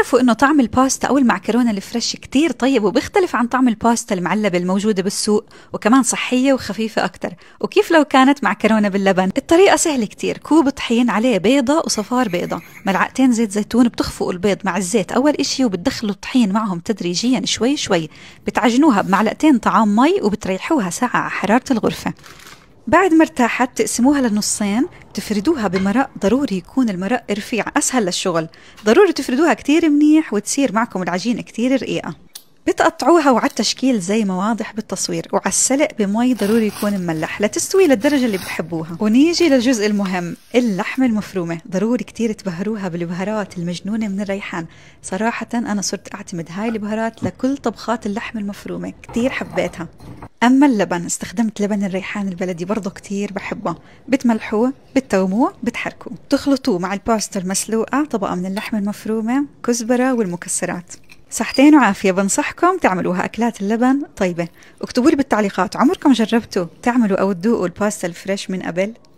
بتعرفوا انه طعم الباستا او المعكرونه الفريش كتير طيب وبيختلف عن طعم الباستا المعلبه الموجوده بالسوق وكمان صحيه وخفيفه اكثر وكيف لو كانت معكرونه باللبن الطريقه سهله كتير كوب طحين عليه بيضه وصفار بيضه ملعقتين زيت زيتون بتخفقوا البيض مع الزيت اول اشي وبتدخلوا الطحين معهم تدريجيا شوي شوي بتعجنوها بمعلقتين طعام مي وبتريحوها ساعه على حراره الغرفه بعد ما ارتاحت تقسموها لنصين تفردوها بمرق ضروري يكون المرق رفيع أسهل للشغل ضروري تفردوها كتير منيح وتصير معكم العجينة كتير رقيقة بتقطعوها وعلى التشكيل زي ما واضح بالتصوير وعلى السلق بمي ضروري يكون مملح لتستوي للدرجة اللي بتحبوها ونيجي للجزء المهم اللحمة المفرومة ضروري كتير تبهروها بالبهارات المجنونة من الريحان صراحة أنا صرت أعتمد هاي البهارات لكل طبخات اللحمة المفرومة كتير حبيتها أما اللبن استخدمت لبن الريحان البلدي برضه كتير بحبه بتملحوه بتتوموه بتحركوه بتخلطوه مع الباستا المسلوقة طبقة من اللحمة المفرومة كزبرة والمكسرات صحتين وعافية بنصحكم تعملوها أكلات اللبن طيبة اكتبوا لي بالتعليقات عمركم جربتوا تعملوا أو تذوقوا الباستا الفريش من قبل